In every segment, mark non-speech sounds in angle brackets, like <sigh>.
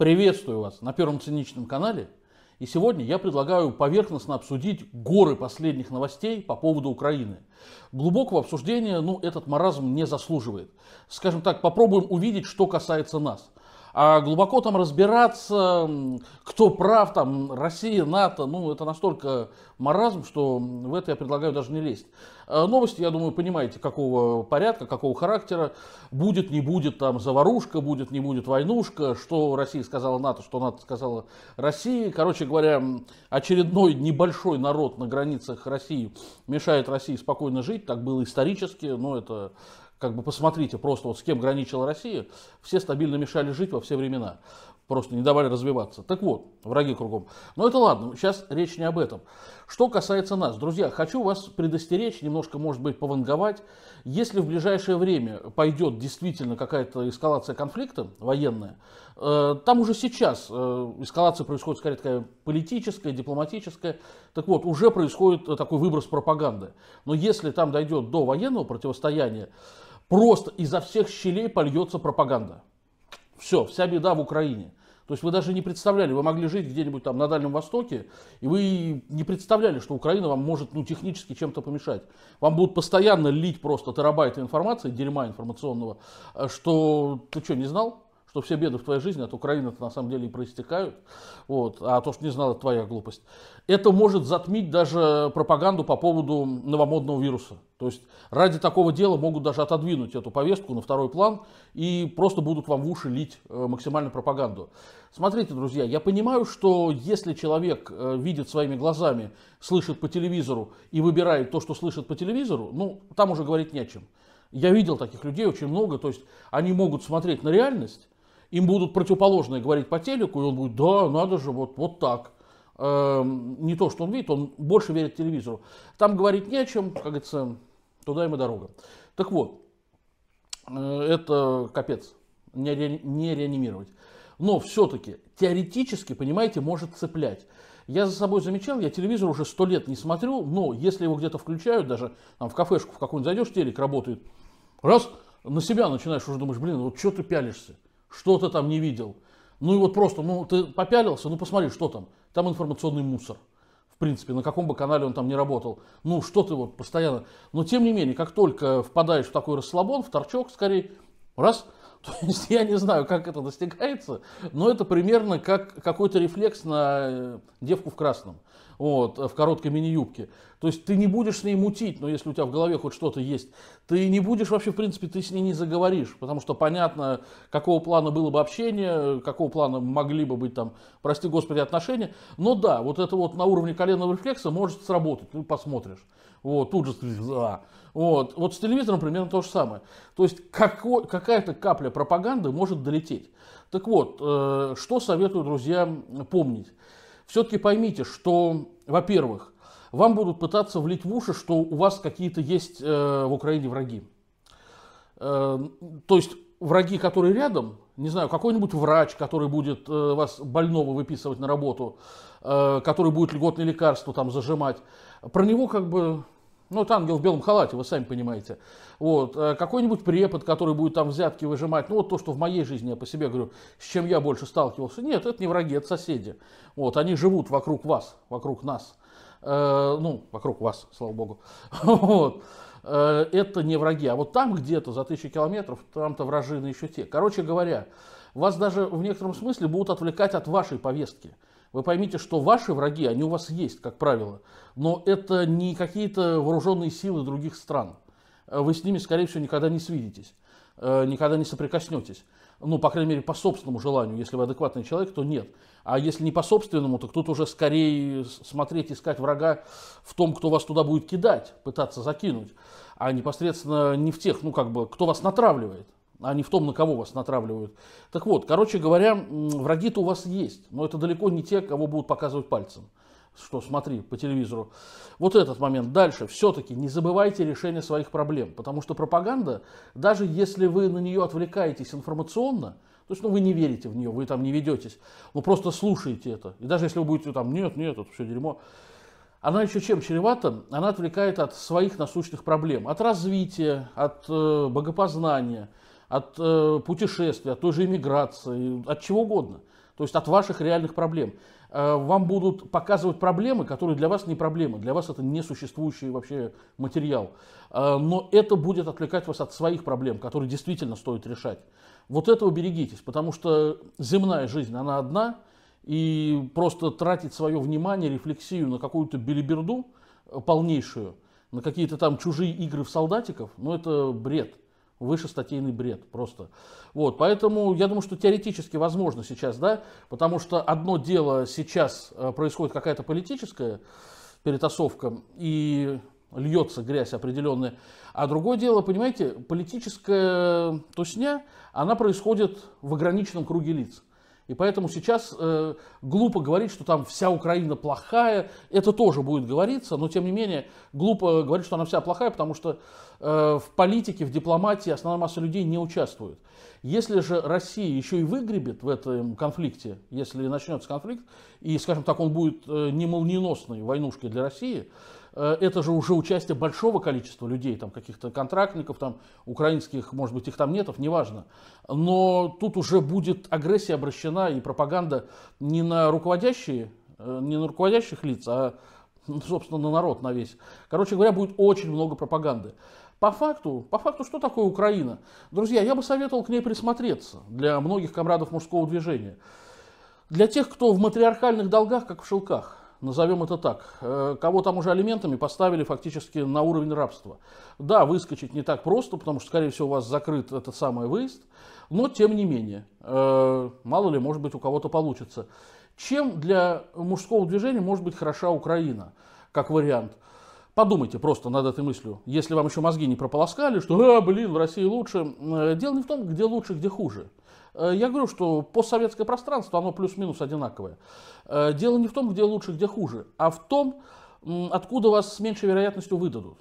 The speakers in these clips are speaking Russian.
Приветствую вас на Первом Циничном канале. И сегодня я предлагаю поверхностно обсудить горы последних новостей по поводу Украины. Глубокого обсуждения ну, этот маразм не заслуживает. Скажем так, попробуем увидеть, что касается нас. А глубоко там разбираться, кто прав, там Россия, НАТО, ну это настолько маразм, что в это я предлагаю даже не лезть. Э, новости, я думаю, понимаете, какого порядка, какого характера. Будет, не будет там заварушка, будет, не будет войнушка, что Россия сказала НАТО, что НАТО сказала России. Короче говоря, очередной небольшой народ на границах России мешает России спокойно жить. Так было исторически, но это как бы посмотрите просто вот с кем граничила Россия, все стабильно мешали жить во все времена, просто не давали развиваться. Так вот, враги кругом. Но это ладно, сейчас речь не об этом. Что касается нас, друзья, хочу вас предостеречь, немножко, может быть, пованговать. Если в ближайшее время пойдет действительно какая-то эскалация конфликта военная, э, там уже сейчас э, эскалация происходит скорее такая политическая, дипломатическая. Так вот, уже происходит э, такой выброс пропаганды. Но если там дойдет до военного противостояния, просто изо всех щелей польется пропаганда. Все, вся беда в Украине. То есть вы даже не представляли, вы могли жить где-нибудь там на Дальнем Востоке, и вы не представляли, что Украина вам может ну, технически чем-то помешать. Вам будут постоянно лить просто терабайты информации, дерьма информационного, а что ты что, не знал? что все беды в твоей жизни от Украины-то на самом деле и проистекают, вот, а то, что не знала твоя глупость. Это может затмить даже пропаганду по поводу новомодного вируса. То есть ради такого дела могут даже отодвинуть эту повестку на второй план и просто будут вам в уши лить э, максимально пропаганду. Смотрите, друзья, я понимаю, что если человек э, видит своими глазами, слышит по телевизору и выбирает то, что слышит по телевизору, ну, там уже говорить не о чем. Я видел таких людей очень много, то есть они могут смотреть на реальность, им будут противоположные говорить по телеку, и он будет, да, надо же, вот, вот так. Эм, не то, что он видит, он больше верит телевизору. Там говорить не о чем, как говорится, туда им и дорога. Так вот, э, это капец, не, ре, не реанимировать. Но все-таки, теоретически, понимаете, может цеплять. Я за собой замечал, я телевизор уже сто лет не смотрю, но если его где-то включают, даже там, в кафешку в какую-нибудь зайдешь, телек работает, раз, на себя начинаешь уже думаешь, блин, вот что ты пялишься? что то там не видел. Ну и вот просто, ну ты попялился, ну посмотри, что там. Там информационный мусор. В принципе, на каком бы канале он там не работал. Ну что ты вот постоянно. Но тем не менее, как только впадаешь в такой расслабон, в торчок скорее, раз, <laughs> то есть я не знаю, как это достигается, но это примерно как какой-то рефлекс на э, девку в красном вот, в короткой мини-юбке. То есть ты не будешь с ней мутить, но если у тебя в голове хоть что-то есть, ты не будешь вообще, в принципе, ты с ней не заговоришь, потому что понятно, какого плана было бы общение, какого плана могли бы быть там, прости господи, отношения. Но да, вот это вот на уровне коленного рефлекса может сработать, ты посмотришь. Вот, тут же а. вот. вот с телевизором примерно то же самое. То есть како, какая-то капля пропаганды может долететь. Так вот, э, что советую, друзья, помнить? все-таки поймите, что, во-первых, вам будут пытаться влить в уши, что у вас какие-то есть э, в Украине враги. Э, то есть враги, которые рядом, не знаю, какой-нибудь врач, который будет э, вас больного выписывать на работу, э, который будет льготные лекарства там зажимать, про него как бы ну, вот ангел в белом халате, вы сами понимаете. Вот, э, какой-нибудь препод, который будет там взятки выжимать. Ну, вот то, что в моей жизни, я по себе говорю, с чем я больше сталкивался. Нет, это не враги, это соседи. Вот, они живут вокруг вас, вокруг нас. Э, ну, вокруг вас, слава богу. <laughs> Вот. Э, это не враги. А вот там где-то за тысячи километров, там-то вражины еще те. Короче говоря, вас даже в некотором смысле будут отвлекать от вашей повестки. Вы поймите, что ваши враги, они у вас есть, как правило, но это не какие-то вооруженные силы других стран. Э, вы с ними, скорее всего, никогда не свидитесь, э, никогда не соприкоснетесь. Ну, по крайней мере, по собственному желанию. Если вы адекватный человек, то нет. А если не по собственному, то тут уже скорее смотреть, искать врага в том, кто вас туда будет кидать, пытаться закинуть, а непосредственно не в тех, ну, как бы, кто вас натравливает а не в том, на кого вас натравливают. Так вот, короче говоря, враги-то у вас есть, но это далеко не те, кого будут показывать пальцем что смотри по телевизору. Вот этот момент. Дальше. Все-таки не забывайте решение своих проблем, потому что пропаганда, даже если вы на нее отвлекаетесь информационно, то есть ну, вы не верите в нее, вы там не ведетесь, вы просто слушаете это. И даже если вы будете там, нет, нет, это все дерьмо, она еще чем чревата? Она отвлекает от своих насущных проблем, от развития, от э, богопознания – от э, путешествий, от той же иммиграции, от чего угодно. То есть от ваших реальных проблем. Э, вам будут показывать проблемы, которые для вас не проблемы, для вас это несуществующий вообще материал. Э, но это будет отвлекать вас от своих проблем, которые действительно стоит решать. Вот этого берегитесь, потому что земная жизнь, она одна, и просто тратить свое внимание, рефлексию на какую-то белиберду э, полнейшую, на какие-то там чужие игры в солдатиков, ну это бред выше статейный бред просто. Вот, поэтому я думаю, что теоретически возможно сейчас, да, потому что одно дело сейчас э, происходит какая-то политическая перетасовка и льется грязь определенная, а другое дело, понимаете, политическая тусня, она происходит в ограниченном круге лиц. И поэтому сейчас э, глупо говорить, что там вся Украина плохая. Это тоже будет говориться, но тем не менее глупо э, говорить, что она вся плохая, потому что э, в политике, в дипломатии основная масса людей не участвует. Если же Россия еще и выгребет в этом конфликте, если начнется конфликт, и, скажем так, он будет э, не молниеносной войнушкой для России, Э, это же уже участие большого количества людей, там каких-то контрактников, там украинских, может быть, их там нетов, неважно. Но тут уже будет агрессия обращена и пропаганда не на руководящие, э, не на руководящих лиц, а, ну, собственно, на народ, на весь. Короче говоря, будет очень много пропаганды. По факту, по факту, что такое Украина? Друзья, я бы советовал к ней присмотреться для многих комрадов мужского движения. Для тех, кто в матриархальных долгах, как в шелках назовем это так, э, кого там уже алиментами поставили фактически на уровень рабства. Да, выскочить не так просто, потому что, скорее всего, у вас закрыт этот самый выезд, но тем не менее, э, мало ли, может быть, у кого-то получится. Чем для мужского движения может быть хороша Украина, как вариант? Подумайте просто над этой мыслью. Если вам еще мозги не прополоскали, что, а, блин, в России лучше. Э, дело не в том, где лучше, где хуже. Э, я говорю, что постсоветское пространство, оно плюс-минус одинаковое. Э, дело не в том, где лучше, где хуже, а в том, откуда вас с меньшей вероятностью выдадут.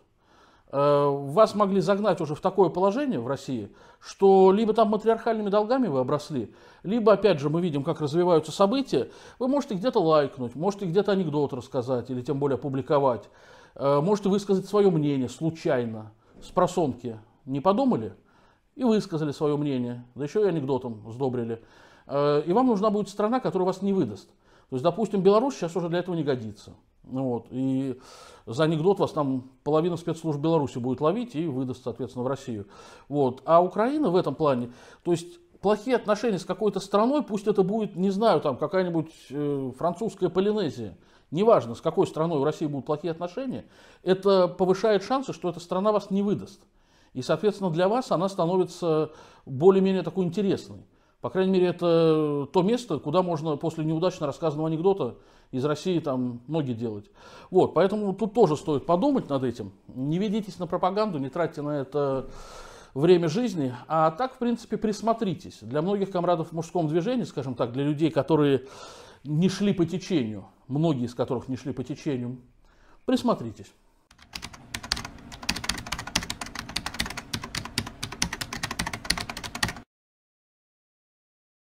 Э, вас могли загнать уже в такое положение в России, что либо там матриархальными долгами вы обросли, либо, опять же, мы видим, как развиваются события, вы можете где-то лайкнуть, можете где-то анекдот рассказать или тем более опубликовать, можете высказать свое мнение случайно, с просонки. Не подумали? и высказали свое мнение, да еще и анекдотом сдобрили. Э, и вам нужна будет страна, которая вас не выдаст. То есть, допустим, Беларусь сейчас уже для этого не годится. Ну вот. И за анекдот вас там половина спецслужб Беларуси будет ловить и выдаст, соответственно, в Россию. Вот. А Украина в этом плане, то есть плохие отношения с какой-то страной, пусть это будет, не знаю, там какая-нибудь э, французская Полинезия, неважно, с какой страной в России будут плохие отношения, это повышает шансы, что эта страна вас не выдаст. И, соответственно, для вас она становится более-менее такой интересной. По крайней мере, это то место, куда можно после неудачно рассказанного анекдота из России там ноги делать. Вот, поэтому тут тоже стоит подумать над этим. Не ведитесь на пропаганду, не тратьте на это время жизни, а так, в принципе, присмотритесь. Для многих комрадов в мужском движении, скажем так, для людей, которые не шли по течению, многие из которых не шли по течению, присмотритесь.